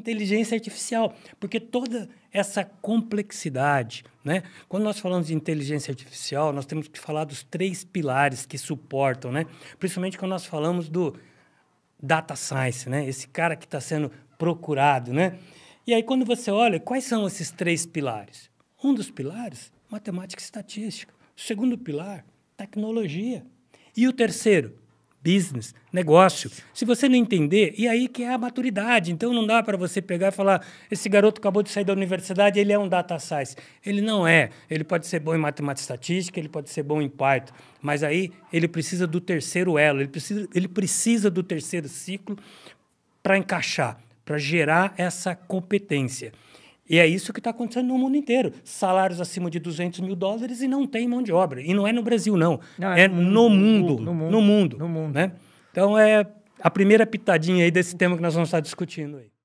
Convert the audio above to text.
inteligência artificial, porque toda essa complexidade, né? Quando nós falamos de inteligência artificial, nós temos que falar dos três pilares que suportam, né? Principalmente quando nós falamos do data science, né? Esse cara que está sendo procurado, né? E aí quando você olha, quais são esses três pilares? Um dos pilares, matemática e estatística. O segundo pilar, tecnologia. E o terceiro, business, negócio. Se você não entender, e aí que é a maturidade. Então não dá para você pegar e falar: esse garoto acabou de sair da universidade, ele é um data science. Ele não é. Ele pode ser bom em matemática estatística, ele pode ser bom em Python, mas aí ele precisa do terceiro elo, ele precisa, ele precisa do terceiro ciclo para encaixar, para gerar essa competência. E é isso que está acontecendo no mundo inteiro. Salários acima de 200 mil dólares e não tem mão de obra. E não é no Brasil, não. não é, é no, no, mundo, mundo, no, mundo, no mundo. No mundo. Né? Então, é a primeira pitadinha aí desse tema que nós vamos estar discutindo aí.